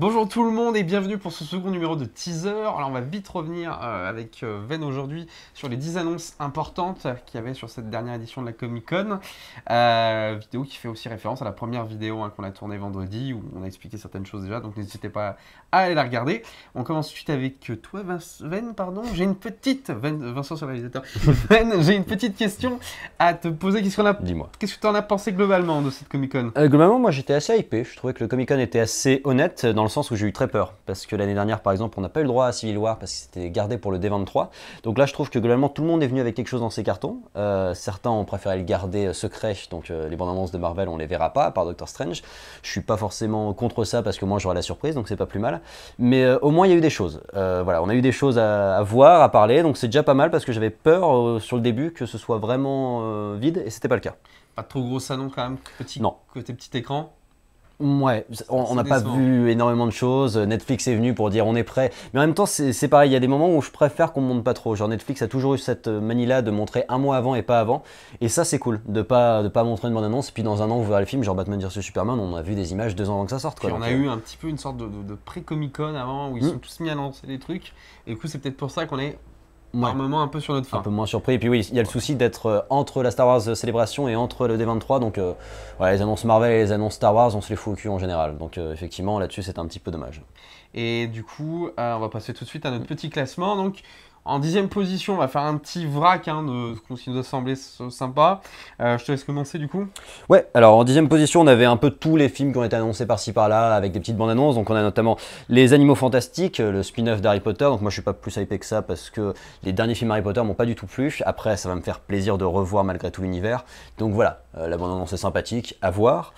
Bonjour tout le monde et bienvenue pour ce second numéro de teaser. Alors on va vite revenir euh, avec euh, Ven aujourd'hui sur les 10 annonces importantes qu'il y avait sur cette dernière édition de la Comic Con. Euh, vidéo qui fait aussi référence à la première vidéo hein, qu'on a tournée vendredi où on a expliqué certaines choses déjà, donc n'hésitez pas à aller la regarder. On commence tout de suite avec toi pardon. J'ai une petite... Ven, Vincent sur j'ai une petite question à te poser. Qu'est-ce qu'on Dis-moi. Qu'est-ce que tu en as pensé globalement de cette Comic Con Globalement moi j'étais assez hypé. Je trouvais que le Comic Con était assez honnête dans le sens où j'ai eu très peur. Parce que l'année dernière, par exemple, on n'a pas eu le droit à Civil War parce que c'était gardé pour le D23. Donc là, je trouve que globalement, tout le monde est venu avec quelque chose dans ses cartons. Euh, certains ont préféré le garder euh, secret, donc euh, les bandes annonces de Marvel, on les verra pas, par Doctor Strange. Je suis pas forcément contre ça parce que moi, j'aurai la surprise, donc c'est pas plus mal. Mais au moins, il y a eu des choses. voilà, on a eu des choses à, voir, à parler, donc c'est déjà pas mal parce que j'avais peur sur le début que ce soit vraiment vide et c'était pas le cas. Pas trop gros salon quand même, petit côté petit écran Ouais, on n'a pas vu énormément de choses. Netflix est venu pour dire on est prêt. Mais en même temps, c'est pareil, il y a des moments où je préfère qu'on ne monte pas trop. Genre Netflix a toujours eu cette euh, manie-là de montrer un mois avant et pas avant. Et ça, c'est cool, de pas de pas montrer une bonne annonce. puis dans un an, vous verrez le film, genre Batman vs Superman, on a vu des images deux ans avant que ça sorte. on a euh, eu un petit peu une sorte de, pré-Comic-Con avant où ils hmm. sont tous mis à lancer des trucs. Et du coup, c'est peut-être pour ça qu'on est un un peu sur notre Un peu moins surpris. Et puis oui, il y a le souci d'être euh, entre la Star Wars euh, Célébration et entre le D23. Donc euh, les annonces Marvel et les annonces Star Wars, on se les fout au cul en général. Donc effectivement, là-dessus, c'est un petit peu dommage. Et du coup, on va passer tout de suite à notre mm. petit classement. Donc en dixième position, on va faire un petit vrac hein, de ce qui nous a semblé sympa. Euh, je te laisse commencer du coup. Ouais, alors en dixième position, on avait un peu tous les films qui ont été annoncés par-ci par-là avec des petites bandes annonces. Donc on a notamment Les Animaux Fantastiques, le spin-off d'Harry Potter. Donc moi je suis pas plus hypé que ça parce que les derniers films Harry Potter m'ont pas du tout plu. Après, ça va me faire plaisir de revoir malgré tout l'univers. Donc voilà, euh, la bande annonce est sympathique, à voir.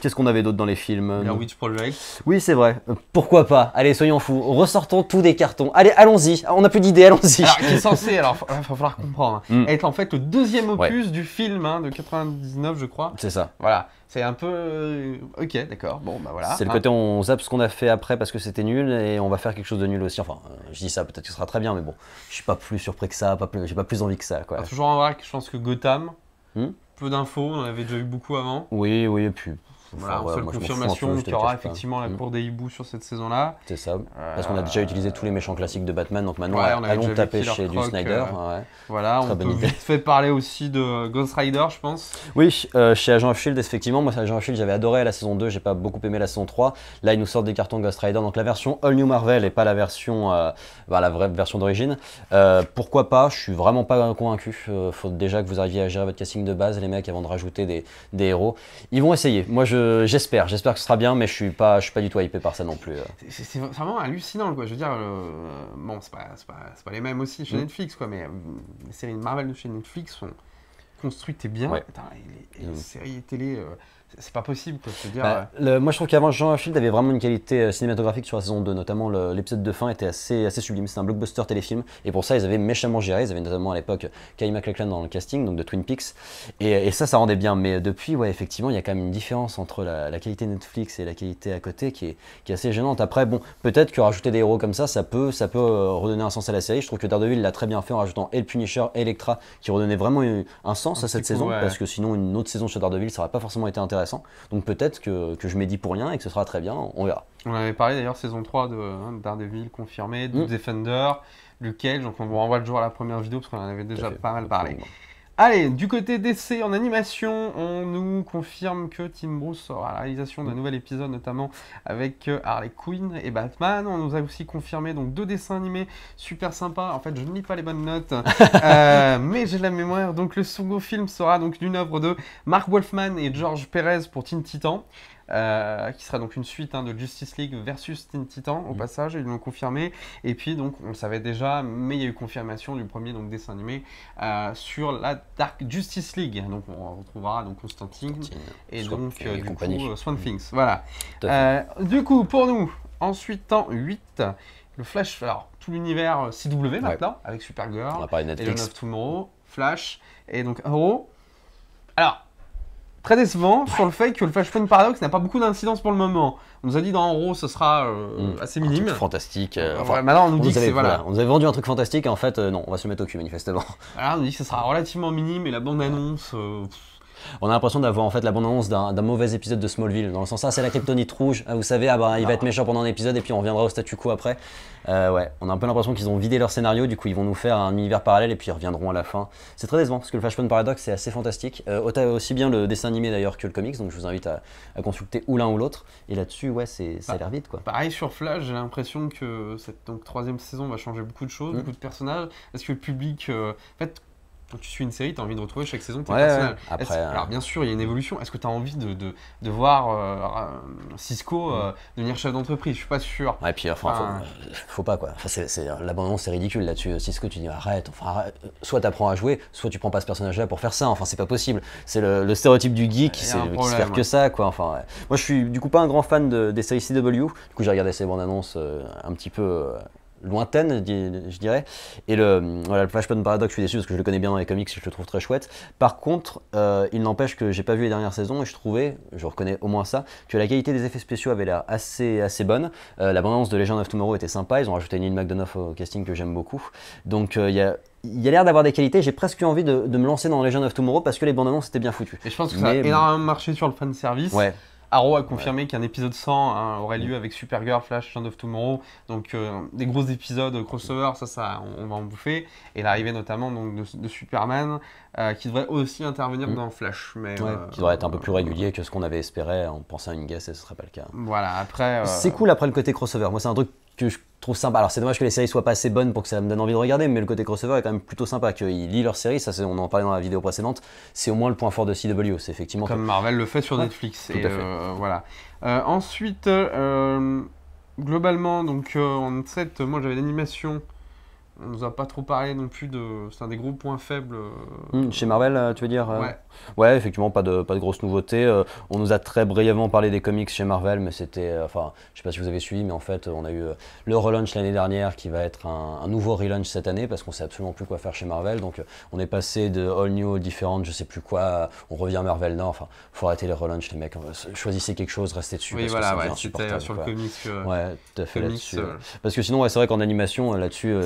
Qu'est-ce qu'on avait d'autre dans les films Blair Witch Project. Oui, c'est vrai. Euh, pourquoi pas Allez, soyons fous. Ressortons tous des cartons. Allez, allons-y. Ah, on n'a plus d'idées, allons-y. Alors, qui censé, alors, il va falloir comprendre, mm. être en fait le deuxième opus du film hein, de 99, je crois. C'est ça. Voilà. C'est un peu. Euh, ok, d'accord. Bon, bah voilà. C'est le côté on zappe ce qu'on a fait après parce que c'était nul et on va faire quelque chose de nul aussi. Enfin, euh, je dis ça, peut-être que ce sera très bien, mais bon, je suis pas plus surpris que ça, pas plus, j'ai pas plus envie que ça. Quoi. toujours en vrac, je pense que Gotham, hmm peu d'infos, on en avait déjà eu beaucoup avant. Oui, oui, et puis voilà, seule confirmation qu'il y aura effectivement la mm. cour des hiboux sur cette saison-là. C'est ça. Euh, parce qu'on a déjà utilisé tous les méchants classiques de Batman, donc maintenant allons taper chez du Snyder. Euh, voilà, on peut fait parler aussi de Ghost Rider, je pense. Oui, euh, chez Agent of Shield, effectivement, moi, Agent of Shield, j'avais adoré la saison 2, j'ai pas beaucoup aimé la saison 3. Là, ils nous sortent des cartons Ghost Rider, donc la version All New Marvel et pas la version, bah, la vraie version d'origine. pourquoi pas Je suis vraiment pas convaincu. faut déjà que vous arriviez à gérer votre casting de base, les mecs, avant de rajouter des, des héros. Ils vont essayer. Moi, je euh, j'espère, j'espère que ce sera bien, mais je suis pas, je suis pas du tout hypé par ça non plus. Euh. C'est, vraiment hallucinant, quoi. Je veux dire, euh, bon, c'est pas, pas, les mêmes aussi chez mm. Netflix, quoi, mais les séries de Marvel de chez Netflix sont construites et bien. les, mm. séries télé c'est pas possible quoi, je dire. Bah, euh. moi je trouve qu'avant Jean-Philippe avait vraiment une qualité euh, cinématographique sur la saison 2, notamment l'épisode de fin était assez, assez sublime, c'est un blockbuster téléfilm et pour ça ils avaient méchamment géré, ils avaient notamment à l'époque Kyle MacLachlan dans le casting donc de Twin Peaks et, ça ça rendait bien mais depuis ouais effectivement il y a quand même une différence entre la, qualité Netflix et la qualité à côté qui est, qui est assez gênante. Après bon peut-être que rajouter des héros comme ça ça peut, ça peut euh, redonner un sens à la série, je trouve que Daredevil l'a très bien fait en rajoutant El Punisher et Electra qui redonnait vraiment un sens à cette saison parce que sinon une autre saison sur Daredevil ça aurait pas forcément été intéressant donc peut-être que, que je m'ai dit pour rien et que ce sera très bien, on verra. On avait parlé d'ailleurs saison 3 de hein, Daredevil confirmé, de mm. Defender, lequel Cage, donc on vous renvoie le jour à la première vidéo parce qu'on en avait déjà pas mal parlé. Allez, du côté d'essai en animation, on nous confirme que Tim Bruce aura la réalisation d'un nouvel épisode, notamment avec euh, Harley Quinn et Batman. On nous a aussi confirmé donc deux dessins animés super sympas. En fait, je ne lis pas les bonnes notes, euh, mais j'ai la mémoire. Donc, le second film sera donc d'une œuvre de Mark Wolfman et George Perez pour Teen Titan. Euh, qui sera donc une suite hein, de Justice League versus Teen Titan au mm. passage, ils l'ont confirmé. Et puis donc on le savait déjà, mais il y a eu confirmation du premier donc dessin animé euh, sur la Dark Justice League. Donc on retrouvera donc Constantine, et donc euh, du mm. Things. Voilà. du coup pour nous, ensuite en 8, le Flash, alors tout l'univers CW maintenant avec Supergirl, on Netflix. of Tomorrow, Flash et donc Arrow. Alors très décevant sur le fait que le Flashpoint Paradox n'a pas beaucoup d'incidence pour le moment. On nous a dit dans gros, ce sera euh, mm. assez minime. fantastique. Euh, maintenant, on nous dit c'est. Voilà. On nous avait vendu un truc fantastique et en fait, euh, non, on va se mettre au cul manifestement. Alors, on nous dit que ce sera relativement minime et la bande-annonce. On a l'impression d'avoir en fait l'abondance d'un mauvais épisode de Smallville. Dans le sens, ça, ah, c'est la kryptonite rouge. Ah, vous savez, ah bah, il va ah. être méchant pendant un épisode et puis on reviendra au statu quo après. Euh, ouais, on a un peu l'impression qu'ils ont vidé leur scénario, du coup, ils vont nous faire un univers parallèle et puis ils reviendront à la fin. C'est très décevant parce que le Flashpoint Paradox, c'est assez fantastique. Euh, aussi bien le dessin animé d'ailleurs que le comics, donc je vous invite à, consulter ou l'un ou l'autre. Et là-dessus, ouais, c'est, ça a bah, l'air vite quoi. Pareil sur Flash, j'ai l'impression que cette troisième saison va changer beaucoup de choses, mmh. beaucoup de personnages. Est-ce que le public. Euh, quand tu suis une série, tu as envie de retrouver chaque saison tes personnages. Après, alors euh, bien sûr, il y a une évolution. Est-ce que tu as envie de, voir euh, euh, Cisco mm. devenir chef d'entreprise Je suis pas sûr. Ouais, et puis enfin, Faut, pas quoi. Enfin, c'est, c'est ridicule là-dessus. Cisco, tu dis arrête. soit tu apprends à jouer, soit tu prends pas ce personnage-là pour faire ça. Enfin, c'est pas possible. C'est le, stéréotype du geek qui, se faire que ça quoi. Enfin, moi, je suis du coup pas un grand fan des séries CW. Du coup, j'ai regardé ces bandes annonces un petit peu lointaine, je dirais. Et le, voilà, Flashpoint Paradox, je suis déçu parce que je le connais bien dans les comics et je le trouve très chouette. Par contre, euh, il n'empêche que j'ai pas vu les dernières saisons et je trouvais, je reconnais au moins ça, que la qualité des effets spéciaux avait l'air assez, assez bonne. Euh, L'abondance de Legend of Tomorrow était sympa, ils ont rajouté Neil McDonough au casting que j'aime beaucoup. Donc euh, il y a il a l'air d'avoir des qualités, j'ai presque eu envie de, me lancer dans Legend of Tomorrow parce que les bandes annonces étaient bien foutues. Et je pense que ça a énormément marché sur le fan service. Ouais. Arrow a confirmé qu'un épisode 100 hein, aurait mm. lieu avec Supergirl, Flash, of Tomorrow. Donc euh, des gros épisodes euh, crossover, ça, ça, on, va en bouffer. Et l'arrivée notamment de, Superman, euh, qui devrait aussi intervenir mm. dans Flash. Mais, qui devrait être un peu plus régulier que ce qu'on avait espéré. en pensant à une guest et ce ne serait pas le cas. Voilà, après. C'est cool après le côté crossover. Moi, c'est un truc je trouve sympa. Alors c'est dommage que les séries soient pas assez bonnes pour que ça me donne envie de regarder, mais le côté crossover est quand même plutôt sympa. Qu'ils lisent leurs séries, ça on en parlait dans la vidéo précédente, c'est au moins le point fort de CW. C'est effectivement comme Marvel le fait sur Netflix. Euh, voilà. Euh, ensuite, euh, globalement, donc en 7, moi j'avais l'animation on nous a pas trop parlé non plus de. C'est un des gros points faibles. Euh, hmm, chez Marvel, euh, tu veux dire euh ouais. ouais. effectivement, pas de, pas de grosses nouveautés. on nous a très brièvement parlé des comics chez Marvel, mais c'était. Enfin, je sais pas si vous avez suivi, mais en fait, on a eu le relaunch l'année dernière qui va être un, nouveau relaunch cette année parce qu'on sait absolument plus quoi faire chez Marvel. Donc, on est passé de All New, différentes, je sais plus quoi, on revient à Marvel. Non, enfin, faut arrêter les relaunch les mecs. Choisissez quelque chose, restez dessus. Oui, parce voilà, que ouais, c'était sur le comics. ouais, tout à fait Parce que sinon, ouais, c'est vrai qu'en animation, là-dessus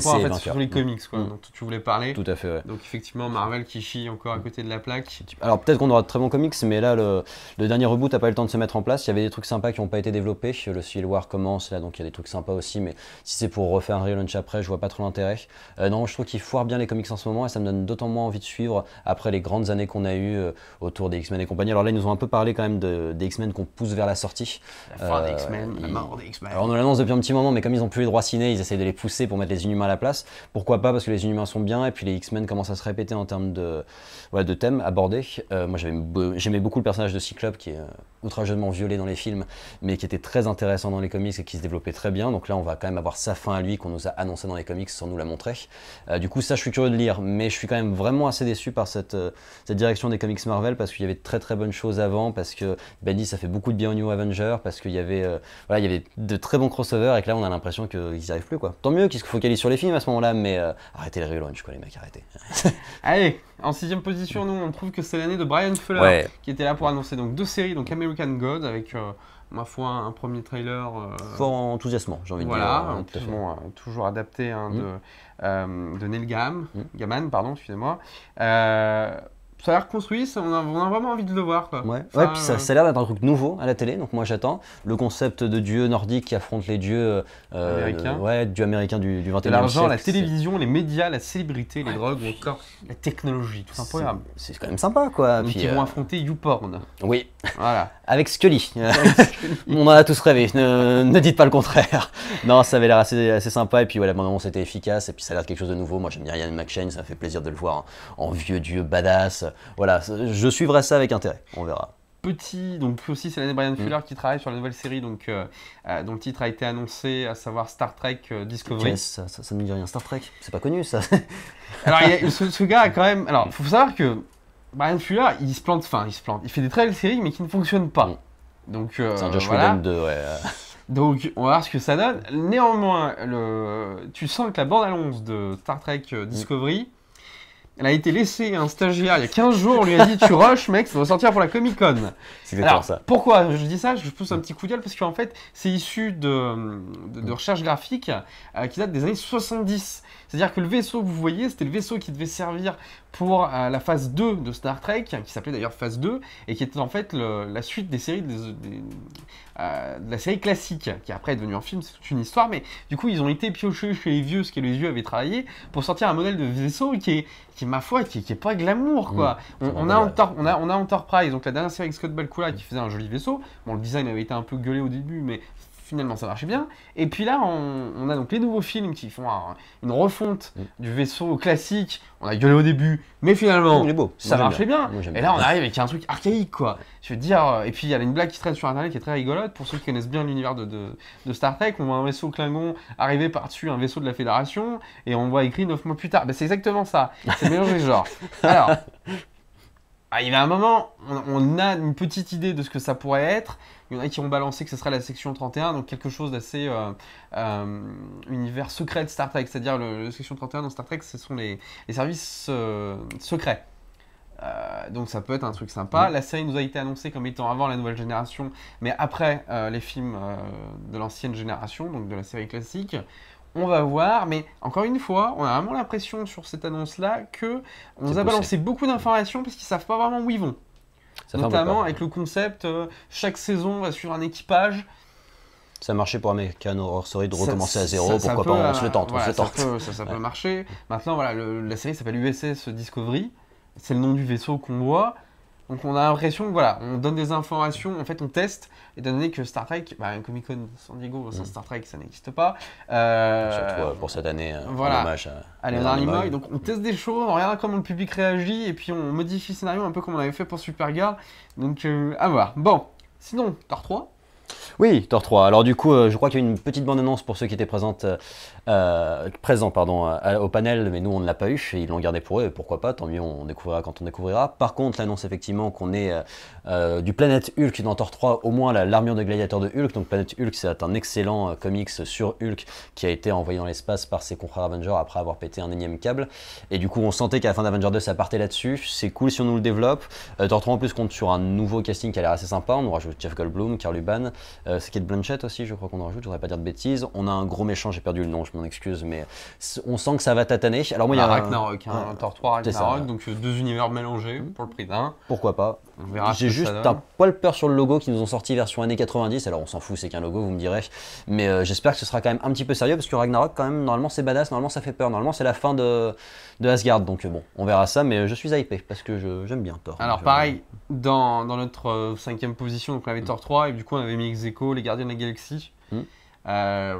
fait, sur les mm. comics quoi, mm. dont tu voulais parler. Tout à fait. Donc effectivement Marvel qui chie encore à côté de la plaque. Alors peut-être qu'on aura de très bons comics, mais là le, dernier reboot n'a pas eu le temps de se mettre en place. Il y avait des trucs sympas qui n'ont pas été développés. Le Civil War commence là, donc il y a des trucs sympas aussi, mais si c'est pour refaire un relaunch après, je vois pas trop l'intérêt. Euh, non, je trouve qu'ils foirent bien les comics en ce moment et ça me donne d'autant moins envie de suivre après les grandes années qu'on a eues euh, autour des X-Men et compagnie. Alors là ils nous ont un peu parlé quand même de, des X-Men qu'on pousse vers la sortie. La euh, X-Men, on l'annonce depuis un petit moment, mais comme ils ont plus les droits ciné, ils essayent de les pousser pour mettre les à la place. Pourquoi pas Parce que les inhumains sont bien, et puis les X-Men commencent à se répéter en termes de, de thèmes abordés. Euh, moi, j'aimais beaucoup le personnage de Cyclope, qui est euh, outrageusement violé dans les films, mais qui était très intéressant dans les comics et qui se développait très bien. Donc là, on va quand même avoir sa fin à lui qu'on nous a annoncé dans les comics sans nous la montrer. Euh, du coup, ça, je suis curieux de lire, mais je suis quand même vraiment assez déçu par cette, euh, cette direction des comics Marvel parce qu'il y avait de très très bonnes choses avant, parce que Bendy, ça fait beaucoup de bien au New Avenger, parce qu'il y avait euh, voilà, il y avait de très bons crossovers et que là, on a l'impression qu'ils n'y arrivent plus quoi. Tant mieux qu'ils se focalisent sur les films à ce moment-là, mais arrêtez les je connais les mecs, arrêtez. Allez, en sixième position, nous, on trouve que c'est l'année de Brian Fuller qui était là pour annoncer donc deux séries, donc Can God avec euh, ma foi, un premier trailer. Euh, Fort enthousiasmant, j'ai envie de dire. Hein, euh, toujours adapté hein, mm. de, de Neil Gaman, mm. pardon, excusez-moi ça a l'air construit, ça, on, a, vraiment envie de le voir. Quoi. Ouais. puis ça, ça a l'air d'être un truc nouveau à la télé, donc moi j'attends. Le concept de dieux nordiques qui affronte les dieux euh, américains. Ouais, du américain du, du 21e siècle. L'argent, la télévision, les médias, la célébrité, les drogues, ou encore la technologie, tout simplement. C'est quand même sympa quoi. Puis, qui vont euh, affronter YouPorn. Oui. Voilà. Avec Scully. on en a tous rêvé, ne, ne, dites pas le contraire. Non, ça avait l'air assez, sympa, et puis voilà, moment, c'était efficace, et puis ça a l'air de quelque chose de nouveau. Moi j'aime bien Ryan McShane, ça fait plaisir de le voir en vieux dieu badass voilà, je suivrai ça avec intérêt, on verra petit, donc aussi c'est l'année Brian mm. Fuller qui travaille sur la nouvelle série donc, euh, euh, dont le titre a été annoncé, à savoir Star Trek euh, Discovery. ça, ne me dit rien, Star Trek, c'est pas connu ça. alors il a, ce, gars quand même, alors faut savoir que Brian Fuller il se plante, enfin il se plante, il fait des très belles séries mais qui ne fonctionnent pas. Mm. Donc c'est un Josh voilà. 2, ouais. Donc on va voir ce que ça donne. Néanmoins, le, tu sens que la bande annonce de Star Trek Discovery elle a été laissée à un stagiaire il y a 15 jours, on lui a dit tu rush mec, ça va sortir pour la Comic Con. C'est exactement ça. Pourquoi je dis ça Je pousse un petit coup de parce qu'en fait c'est issu de, recherches graphiques euh, qui datent des années 70. C'est-à-dire que le vaisseau que vous voyez, c'était le vaisseau qui devait servir pour euh, la phase 2 de Star Trek, qui s'appelait d'ailleurs phase 2, et qui était en fait la suite des séries des, euh, de la série classique, qui après est devenue en film, c'est toute une histoire, mais du coup ils ont été piochés chez les vieux, ce que les vieux avaient travaillé, pour sortir un modèle de vaisseau qui est, qui ma foi, qui, qui est pas glamour, quoi. Mmh. On, a on, a on, a, Enterprise, donc la dernière série avec Scott Balcoula qui faisait un joli vaisseau, bon le design avait été un peu gueulé au début, mais finalement ça marchait bien. Et puis là, on, a donc les nouveaux films qui font une refonte mm. du vaisseau classique. On a gueulé au début, mais finalement, ça marchait bien. Et là, on arrive avec un truc archaïque, quoi. Je veux dire, euh, et puis il y a une blague qui traîne sur internet qui est très rigolote pour ceux qui connaissent bien l'univers de, Star Trek. On voit un vaisseau Klingon arriver par-dessus un vaisseau de la Fédération et on voit écrit 9 mois plus tard. Ben, c'est exactement ça. C'est mélangé genre. Alors, ah, il y a un moment, on, a une petite idée de ce que ça pourrait être. Il y en a qui ont balancé que ce serait la section 31, donc quelque chose d'assez euh, euh, univers secret de Star Trek. C'est-à-dire, la section 31 dans Star Trek, ce sont les, services euh, secrets. donc ça peut être un truc sympa. La série nous a été annoncée comme étant avant la nouvelle génération, mais après les films de l'ancienne génération, donc de la série classique on va voir, mais encore une fois, on a vraiment l'impression sur cette annonce-là que on nous a balancé beaucoup d'informations parce qu'ils savent pas vraiment où ils vont. Notamment avec le concept, euh, chaque saison va suivre un équipage. Ça marchait pour American Horror Story de recommencer à zéro, pourquoi pas, on se le tente, on se tente. ça, peut, marcher. Maintenant, voilà, la série s'appelle USS Discovery, c'est le nom du vaisseau qu'on voit. Donc on a l'impression que voilà, on donne des informations, en fait on teste, étant donné que Star Trek, bah, Comic Con San Diego sans mm. Star Trek ça n'existe pas. Euh, Surtout euh, pour cette année, euh, voilà, allez à, à Donc on teste des choses, on regarde comment le public réagit et puis on modifie le scénario un peu comme on avait fait pour Supergirl. Donc à voir. Bon, sinon, Tor 3 oui, Thor 3. Alors du coup, je crois qu'il y a une petite bande-annonce pour ceux qui étaient présents euh, présent pardon, euh, au panel, mais nous on ne l'a pas eu, et ils l'ont gardé pour eux, pourquoi pas, tant mieux, on découvrira quand on découvrira. Par contre, l'annonce effectivement qu'on est euh, du Planète Hulk dans Thor 3, au moins l'armure de gladiateur de Hulk. Donc Planète Hulk, c'est un excellent comics sur Hulk qui a été envoyé dans l'espace par ses confrères Avengers après avoir pété un énième câble. Et du coup, on sentait qu'à la fin d'Avengers 2, ça partait là-dessus. C'est cool si on nous le développe. Thor 3 en plus compte sur un nouveau casting qui a l'air assez sympa. On rajoute Jeff Goldblum, Karl Urban, Skid Blanchett aussi, je crois qu'on en rajoute, je voudrais pas dire de bêtises. On a un gros méchant, j'ai perdu le nom, m'en excuse, mais on sent que ça va tataner. Alors moi, il y a Ragnarok, hein, un, 3 Ragnarok, donc euh, deux univers mélangés mmh. pour le prix Pourquoi pas J'ai juste un poil peur sur le logo qu'ils nous ont sorti version années 90. Alors on s'en fout, c'est qu'un logo, vous me direz. Mais euh, j'espère que ce sera quand même un petit peu sérieux parce que Ragnarok, quand même, normalement c'est badass, normalement ça fait peur, normalement c'est la fin de, de Asgard. Donc euh, bon, on verra ça, mais je suis hypé parce que j'aime bien tort Alors pareil, dans, dans, notre cinquième position, on avait Thor 3 et du coup on avait mis Execo, les Gardiens de la Galaxie. Mmh. Euh,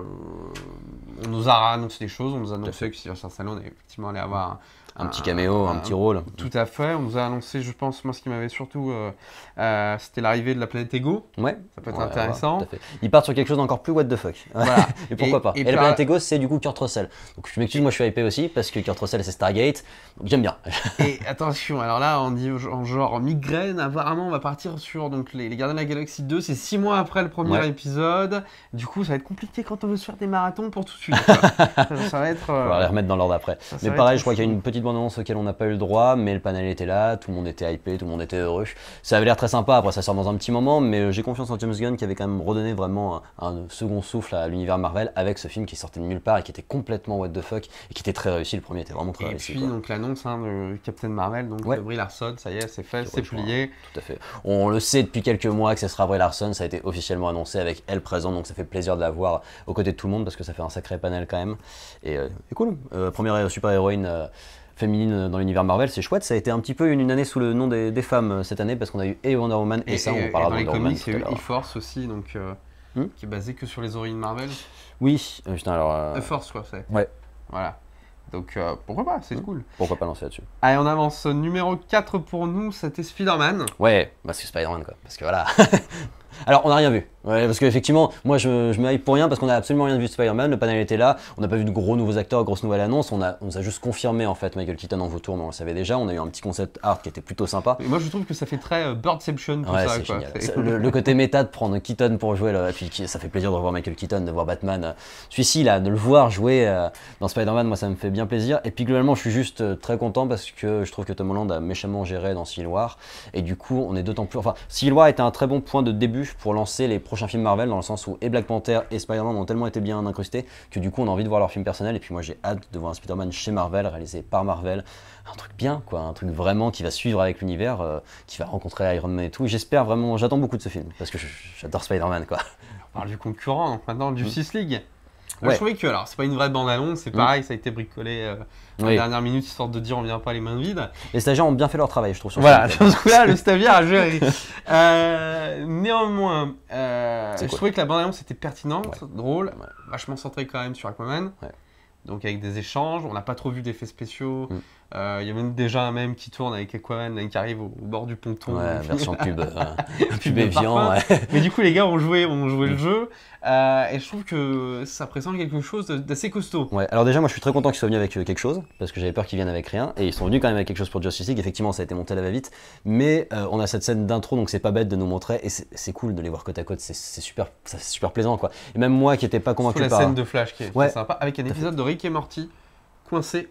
on nous a annoncé des choses, on nous a annoncé que sur certains salon on allait effectivement aller avoir mm un petit ah, caméo, un, petit rôle. Tout à fait. On nous a annoncé, je pense, moi ce qui m'avait surtout, euh, euh, c'était l'arrivée de la planète Ego. Ouais. Ça peut être intéressant. Ils partent sur quelque chose d'encore plus what the fuck. et pourquoi pas. Et, la planète Ego, c'est du coup Kurt Russell. Donc je m'excuse, moi je suis hypé aussi parce que Kurt Russell c'est Stargate. J'aime bien. et attention, alors là on dit en genre migraine. Apparemment, on va partir sur donc les, les Gardiens de la Galaxie 2. C'est six mois après le premier épisode. Du coup, ça va être compliqué quand on veut se faire des marathons pour tout de suite. ça, va être. On euh, va les remettre dans l'ordre après. Mais pareil, je crois qu'il y a une petite petites on n'a pas eu le droit, mais le panel était là, tout le monde était hypé, tout le monde était heureux. Ça avait l'air très sympa, après ça sort dans un petit moment, mais euh, j'ai confiance en James Gunn qui avait quand même redonné vraiment un, second souffle à l'univers Marvel avec ce film qui sortait de nulle part et qui était complètement what the fuck et qui était très réussi. Le premier était vraiment très réussi. Et puis donc l'annonce hein, de Captain Marvel, donc ouais. Brie Larson, ça y est, c'est fait, c'est plié. Tout à fait. On le sait depuis quelques mois que ce sera Brie Larson, ça a été officiellement annoncé avec elle présente, donc ça fait plaisir de la voir aux côtés de tout le monde parce que ça fait un sacré panel quand même. Et euh, cool. Euh, première super-héroïne féminine dans l'univers Marvel, c'est chouette. Ça a été un petit peu une, année sous le nom des, femmes euh, cette année parce qu'on a eu et Wonder Woman et, ça, on parlera de Wonder Woman. Dans eu E-Force aussi, donc euh, hmm qui est basé que sur les origines Marvel. Oui, euh, putain alors. force quoi, c'est. Ouais. Voilà. Donc pourquoi pas, c'est hmm. cool. Pourquoi pas lancer là-dessus. Allez, on avance. Numéro 4 pour nous, c'était Spider-Man. Ouais, bah c'est Spider-Man quoi, parce que voilà. Alors, on n'a rien vu. parce parce qu'effectivement, moi je, m'aille pour rien parce qu'on n'a absolument rien vu de Spider-Man. Le panel était là, on n'a pas vu de gros nouveaux acteurs, grosse nouvelle annonce. On, a, on nous a juste confirmé en fait Michael Keaton en vautour, mais on le savait déjà. On a eu un petit concept art qui était plutôt sympa. moi je trouve que ça fait très euh, Birdception tout ça. Le, côté méta de prendre Keaton pour jouer, là, puis ça fait plaisir de revoir Michael Keaton, de voir Batman. Euh, celui-ci là, de le voir jouer euh, dans Spider-Man, moi ça me fait bien plaisir. Et puis globalement, je suis juste très content parce que je trouve que Tom Holland a méchamment géré dans Civil War. Et du coup, on est d'autant plus. Enfin, Civil War était un très bon point de début pour lancer les prochains films Marvel, dans le sens où et Black Panther et Spider-Man ont tellement été bien incrustés que du coup on a envie de voir leur film personnel. Et puis moi j'ai hâte de voir un Spider-Man chez Marvel, réalisé par Marvel. Un truc bien, quoi, un truc vraiment qui va suivre avec l'univers, euh, qui va rencontrer Iron Man et tout. J'espère vraiment, j'attends beaucoup de ce film parce que j'adore Spider-Man, quoi. On parle du concurrent, maintenant du mm. Six League je trouvais que, alors, c'est pas une vraie bande-annonce, c'est mm. pareil, ça a été bricolé euh, la dernière minute, histoire de dire on vient pas les mains vides. Les stagiaires ont bien fait leur travail, je trouve. voilà, le stagiaire a géré. Euh, néanmoins, euh, je trouvais que la bande-annonce était pertinente, drôle, vachement centrée quand même sur Aquaman. Donc, avec des échanges, on n'a pas trop vu d'effets spéciaux. Mm. Euh, il y a même déjà un même qui tourne avec Aquaman hein, qui arrive au, bord du ponton. Ouais, version pub, euh, pub Mais du coup, les gars ont joué, ont joué le mm. jeu. Euh, et je trouve que ça présente quelque chose d'assez costaud. Ouais, alors déjà, moi je suis très content qu'ils soient venus avec quelque chose, parce que j'avais peur qu'ils viennent avec rien. Et ils sont venus quand même avec quelque chose pour Justice League. Effectivement, ça a été monté à la va-vite. Mais on a cette scène d'intro, donc c'est pas bête de nous montrer. Et c'est cool de les voir côte à côte. C'est super, super plaisant, quoi. Et même moi qui n'étais pas convaincu par. la scène de Flash qui est sympa, avec un épisode de Rick et Morty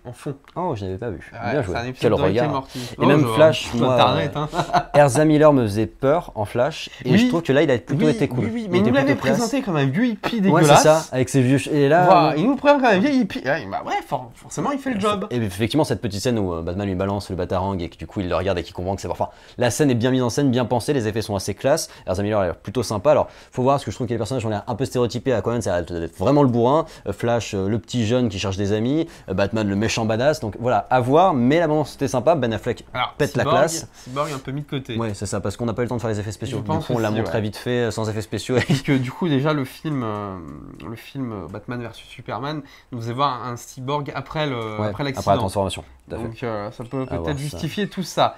en fond. Oh, je n'avais pas vu. Bien joué. Quel regard. Et oh, même Flash, moi, Internet, hein. euh, Erza Miller me faisait peur en Flash et je trouve que là, il a plutôt été cool. mais il nous l'avait présenté comme un vieux hippie dégueulasse. Ouais, c'est ça, avec ses vieux. Et là, euh, il nous présente comme un vieux hippie. Ouais, bah ouais, forcément, il fait le job. Et effectivement, cette petite scène où euh, Batman lui balance le batarang et du coup, il le regarde et qu'il comprend que c'est. Enfin, la scène est bien mise en scène, bien pensée, les effets sont assez classe. Erza Miller a l'air plutôt sympa. Alors, faut voir ce que je trouve que les personnages ont l'air un peu stéréotypés à quand ça vraiment le bourrin. Flash, le petit jeune qui cherche des amis le méchant badass. Donc voilà, à voir, mais la bande c'était sympa. Ben Affleck pète la classe. Cyborg un peu mis de côté. ouais c'est ça, parce qu'on n'a pas eu le temps de faire les effets spéciaux. du coup, on l'a montré vite fait, euh, sans effets spéciaux. Et que du coup, déjà, le film, euh, le film euh, Batman versus Superman nous faisait voir un cyborg après l'accident. après, la transformation. Donc ça peut peut-être justifier tout ça.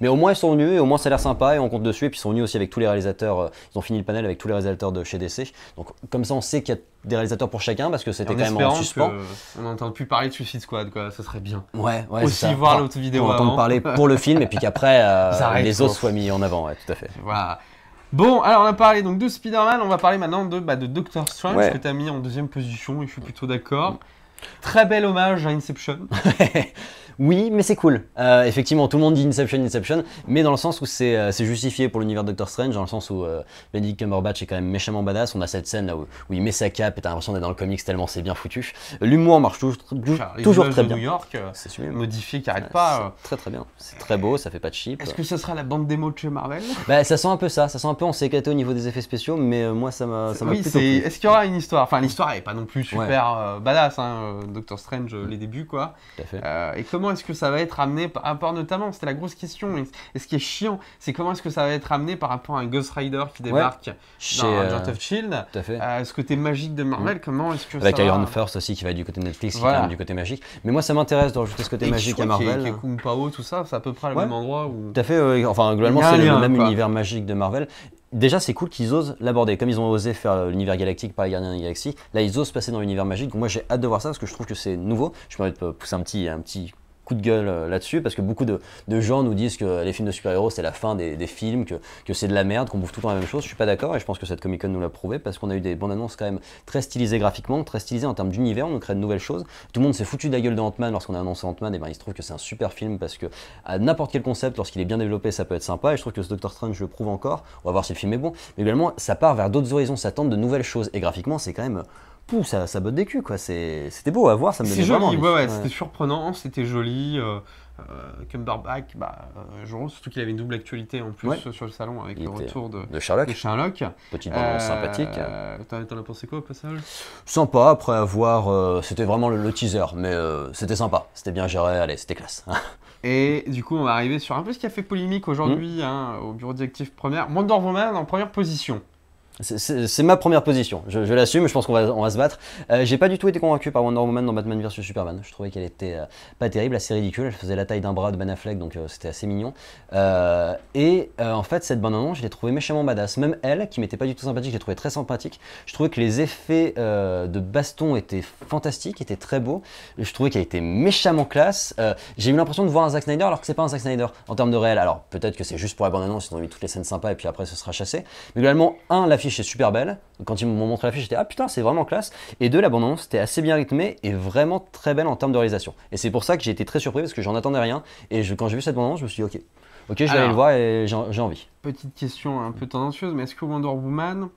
mais au moins ils sont venus, et au moins ça a l'air sympa, et on compte dessus. Et puis ils sont venus aussi avec tous les réalisateurs, ils ont fini le panel avec tous les réalisateurs de chez DC. Donc comme ça on sait qu'il y a des réalisateurs pour chacun, parce que c'était quand même en suspens. on n'entend plus parler de Suicide Squad, quoi. Ça serait bien. Ouais, Aussi voir l'autre vidéo. On entend parler pour le film et puis qu'après euh, les autres soient mis en avant, ouais, tout à fait. Voilà. Bon, alors on a parlé donc de Spider-Man, on va parler maintenant de, bah, de Doctor Strange que tu as mis en deuxième position et je suis plutôt d'accord. Très bel hommage à Inception. Oui, mais c'est cool. Euh, effectivement, tout le monde dit Inception, Inception, mais dans le sens où c'est euh, justifié pour l'univers de Doctor Strange, dans le sens où euh, Benedict Cumberbatch est quand même méchamment badass. On a cette scène là où, il met sa cape et t'as l'impression d'être dans le comics tellement c'est bien foutu. L'humour marche toujours, toujours très de New York, c'est modifié qui arrête pas. Très très bien. C'est très beau, ça fait pas de chip. Est-ce que ce sera la bande démo de chez Marvel bah, ça sent un peu ça. Ça sent un peu on s'est éclaté au niveau des effets spéciaux, mais moi ça m'a. Oui, c'est. Est-ce qu'il y aura une histoire Enfin, l'histoire est pas non plus super badass. Hein, Doctor Strange, les débuts quoi. Tout à et est-ce que ça va être amené par rapport notamment, c'était la grosse question, et, ce qui est chiant, c'est comment est-ce que ça va être amené par rapport à un Ghost Rider qui débarque chez, dans Agent euh, of Shield, à fait. Euh, ce côté magique de Marvel, mm. comment est-ce que Avec Iron First aussi qui va du côté Netflix, qui du côté magique. Mais moi ça m'intéresse de rajouter ce côté magique à Marvel. Et tout ça, c'est à peu près le même endroit. Où... Tout à fait, enfin globalement c'est le même univers magique de Marvel déjà c'est cool qu'ils osent l'aborder. Comme ils ont osé faire euh, l'univers galactique par les gardiens de la galaxie, là ils osent passer dans l'univers magique. moi j'ai hâte de voir ça parce que je trouve que c'est nouveau. Je permets de pousser un petit, un petit de gueule euh, là-dessus, parce que beaucoup de, gens nous disent que les films de super-héros, c'est la fin des, films, que, c'est de la merde, qu'on bouffe tout le temps la même chose. Je suis pas d'accord, et je pense que cette Comic-Con nous l'a prouvé, parce qu'on a eu des bonnes annonces quand même très stylisées graphiquement, très stylisées en termes d'univers, on nous crée de nouvelles choses. Tout le monde s'est foutu de la gueule de Ant-Man lorsqu'on a annoncé Ant-Man, et ben il se trouve que c'est un super film, parce que à n'importe quel concept, lorsqu'il est bien développé, ça peut être sympa, et je trouve que ce Doctor Strange, je le prouve encore, on va voir si le film est bon, mais également, ça part vers d'autres horizons, ça tente de nouvelles choses, et graphiquement, c'est quand même ça, ça botte des culs, quoi. C'était beau à voir, ça me donnait vraiment, c'était surprenant, c'était joli. comme euh, euh, Cumberbatch, bah, euh, surtout qu'il avait une double actualité en plus sur le salon avec le retour de, Sherlock. de Sherlock. Petite bande euh, sympathique. T'en as pensé quoi au passage Sympa, après avoir. c'était vraiment le, teaser, mais c'était sympa, c'était bien géré, allez, c'était classe. Et du coup, on va arriver sur un peu ce qui a fait polémique aujourd'hui hmm. hein, au bureau directif première. Wonder Woman en première position. C'est ma première position, je, l'assume, je pense qu'on va, on va, se battre. Euh, j'ai pas du tout été convaincu par Wonder Woman dans Batman vs Superman. Je trouvais qu'elle était euh, pas terrible, assez ridicule. Elle faisait la taille d'un bras de Ben Affleck, donc euh, c'était assez mignon. Euh, et en fait, cette bande annonce, je l'ai trouvée méchamment badass. Même elle, qui m'était pas du tout sympathique, je l'ai trouvée très sympathique. Je trouvais que les effets de baston étaient fantastiques, étaient très beaux. Je trouvais qu'elle était méchamment classe. j'ai eu l'impression de voir un Zack Snyder alors que c'est pas un Zack Snyder en termes de réel. Alors peut-être que c'est juste pour la bande annonce, ils ont toutes les scènes sympas et puis après ce sera chassé. Mais globalement, un, la l'affiche est super belle. Quand ils m'ont montré l'affiche, j'étais ah putain, c'est vraiment classe. Et deux, la bande-annonce était assez bien rythmée et vraiment très belle en termes de réalisation. Et c'est pour ça que j'ai été très surpris parce que j'en attendais rien. Et je, quand j'ai vu cette bande-annonce, je me suis dit ok, ok, je vais aller le voir et j'ai envie. Petite question un peu tendancieuse, mais est-ce que Wonder Woman,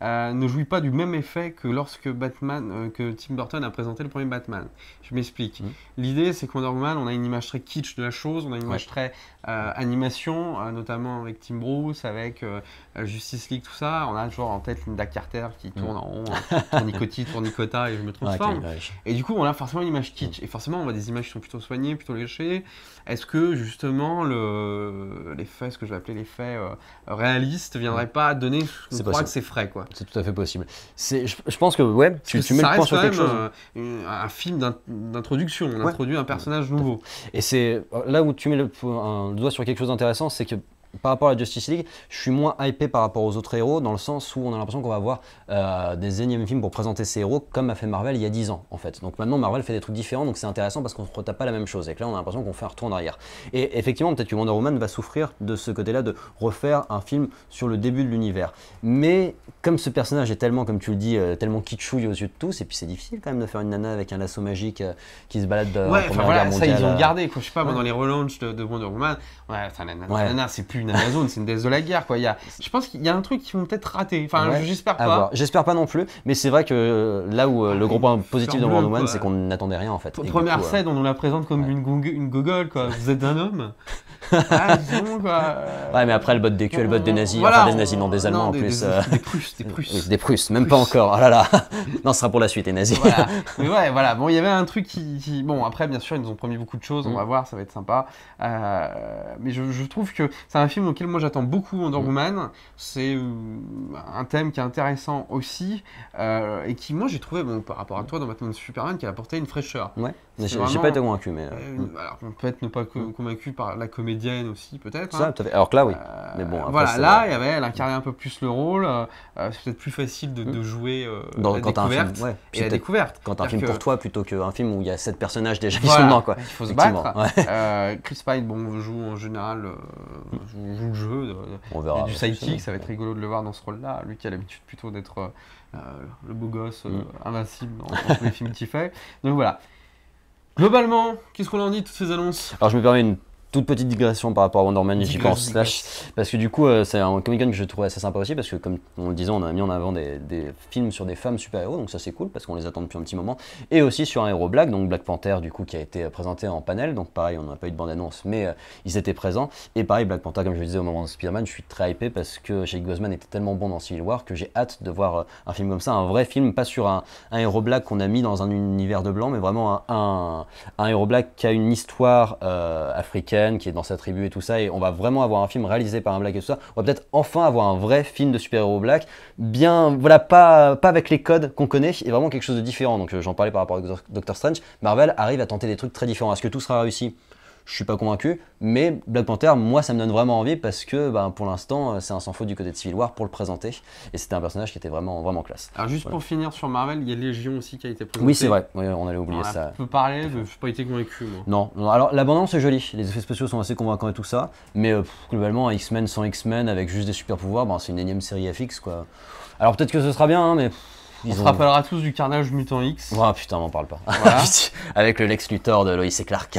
euh, ne jouit pas du même effet que lorsque Batman, euh, que Tim Burton a présenté le premier Batman. Je m'explique. Mhm. L'idée, c'est qu'en normal, on a une image très kitsch de la chose, on a une image très euh, animation, notamment avec Tim Bruce, avec Justice League, tout ça. On a toujours en tête Linda Carter qui mhm. tourne en rond, pour hein, nicota et je me transforme. et du coup, on a forcément une image kitsch. Mhm. Et forcément, on voit des images qui sont plutôt soignées, plutôt léchées. Est-ce que justement l'effet, le, ce que je vais appeler l'effet réaliste, viendrait pas donner je crois croit que c'est frais, quoi. C'est tout à fait possible. Je, je pense que ouais, tu, mets le point sur quelque chose. un film d'introduction, on introduit un personnage nouveau. Et c'est là où tu mets le doigt sur quelque chose d'intéressant, c'est que par rapport à la Justice League, je suis moins hypé par rapport aux autres héros, dans le sens où on a l'impression qu'on va avoir euh, des énièmes films pour présenter ces héros, comme a fait Marvel il y a 10 ans, en fait. Donc maintenant, Marvel fait des trucs différents, donc c'est intéressant parce qu'on ne retape pas la même chose. Et que là, on a l'impression qu'on fait un retour en arrière. Et effectivement, peut-être que Wonder Woman va souffrir de ce côté-là, de refaire un film sur le début de l'univers. Mais comme ce personnage est tellement, comme tu le dis, euh, tellement kitschouille aux yeux de tous, et puis c'est difficile quand même de faire une nana avec un lasso magique euh, qui se balade. ouais, voilà, ça, ils ont gardé. sais pas, dans les relaunchs de, Wonder Woman, ouais, la nana c'est plus une Amazon, c'est une déesse de la guerre. Quoi. Il y a, je pense qu'il y a un truc qui vont peut-être rater. Enfin, j'espère pas. J'espère pas non plus, mais c'est vrai que euh, là où euh, le ah, gros point positif de Wonder Woman, c'est qu'on n'attendait rien en fait. Première euh, scène, on nous la présente comme une, une gogole, quoi. Vous êtes un homme. ah, quoi. Ouais, mais après, le botte des culs, le botte des nazis. enfin, des nazis, non, des Allemands en plus. Des, des, Prusses, des Prusses. même pas encore. Oh là là. non, ce sera pour la suite, les nazis. Mais ouais, voilà. Bon, il y avait un truc qui, Bon, après, bien sûr, ils nous ont promis beaucoup de choses. On mm. va voir, ça va être sympa. mais je, je trouve que c'est un un film auquel moi j'attends beaucoup Wonder mm. Woman. C'est euh, un thème qui est intéressant aussi euh, et qui moi j'ai trouvé par rapport à toi dans Batman Superman qui a apporté une fraîcheur. J'ai pas été convaincu, mais. Euh, euh, hmm. alors, on peut être ne pas convaincu par la comédienne aussi, peut-être. Hein. Alors que là, oui. Euh, mais bon, voilà, là, il y avait, elle incarnait un peu plus le rôle. c'est peut-être plus facile de, hmm. jouer Dans, la quand découverte un film, et la découverte. Quand un film pour toi, plutôt qu'un film où il y a sept personnages déjà qui sont dedans, quoi. Il faut se Chris Pine, bon, joue en général, hmm. joue, joue, le jeu. on verra. Du sidekick, ça va être rigolo de le voir dans ce rôle-là. Lui qui a l'habitude plutôt d'être le beau gosse invincible dans, tous les films qu'il fait. Donc voilà. Globalement, qu'est-ce qu'on en dit toutes ces annonces Alors je me permets une toute petite digression par rapport à Wonder Man, j'y pense. parce que du coup, euh, c'est un Comic Con que je trouvais assez sympa aussi, parce que comme on le disait, on a mis en avant des, films sur des femmes super-héros, donc ça c'est cool, parce qu'on les attend depuis un petit moment. Et aussi sur un héros Black, donc Black Panther, du coup, qui a été euh, présenté en panel. Donc pareil, on n'a pas eu de bande-annonce, mais euh, ils étaient présents. Et pareil, Black Panther, comme je le disais au moment de spider je suis très hypé parce que Shake Gozman était tellement bon dans Civil War que j'ai hâte de voir un film comme ça, un vrai film, pas sur un, un héros Black qu'on a mis dans un univers de blanc, mais vraiment un, un, un héros Black qui a une histoire africaine qui est dans sa tribu et tout ça, et on va vraiment avoir un film réalisé par un black et tout ça. On va peut-être enfin avoir un vrai film de super-héros black, bien, voilà, pas, pas avec les codes qu'on connaît, et vraiment quelque chose de différent. Donc euh, j'en parlais par rapport à Doctor Strange, Marvel arrive à tenter des trucs très différents. Est-ce que tout sera réussi je suis pas convaincu, mais Black Panther, moi, ça me donne vraiment envie parce que ben, pour l'instant, euh, c'est un sans faute du côté de Civil War pour le présenter, et c'était un personnage qui était vraiment, vraiment classe. Alors juste pour finir sur Marvel, il y a Légion aussi qui a été présenté. Oui, c'est vrai, on allait oublier ça. On peut parler, je n'ai pas été convaincu. Non, Alors l'abondance est jolie, les effets spéciaux sont assez convaincants et tout ça, mais euh, globalement, X-Men sans X-Men avec juste des super pouvoirs, ben, c'est une énième série FX quoi. Alors peut-être que ce sera bien, hein, mais on se rappellera tous du carnage Mutant X. Oh putain, on m'en parle pas. Avec le Lex Luthor de Loïs et Clark.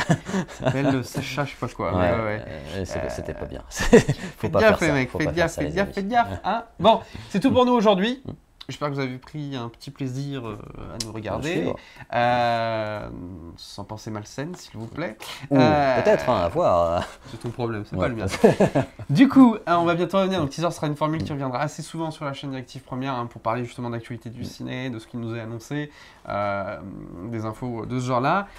Belle de Sacha, je sais pas quoi. Euh, euh, c'était pas bien. faut faites pas gaffe, faire ça. mec, faites gaffe, faites gaffe, fais gaffe. bon, c'est tout pour nous aujourd'hui. Mm. J'espère que vous avez pris un petit plaisir euh, à nous regarder. Euh, sans penser malsaine, s'il vous plaît. Euh, peut-être, hein, à voir. C'est ton problème, c'est pas le mien. du coup, on va bientôt revenir. Donc, Teaser sera une formule qui reviendra assez souvent sur la chaîne Directive Première hein, pour parler justement d'actualité du mm. ciné, de ce qui nous est annoncé, des infos de ce genre-là.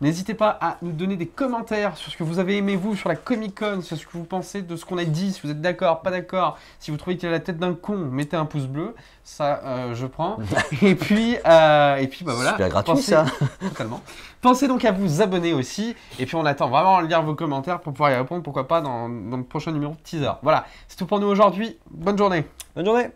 N'hésitez pas à nous donner des commentaires sur ce que vous avez aimé, vous, sur la Comic Con, sur ce que vous pensez de ce qu'on a dit, si vous êtes d'accord, pas d'accord. Si vous trouvez qu'il a la tête d'un con, mettez un pouce bleu. Ça, euh, je prends. et puis, euh, et puis bah voilà. C'est gratuit, ça. Totalement. Pensez donc à vous abonner aussi. Et puis, on attend vraiment à lire vos commentaires pour pouvoir y répondre, pourquoi pas, dans, dans le prochain numéro de teaser. Voilà, c'est tout pour nous aujourd'hui. Bonne journée. Bonne journée.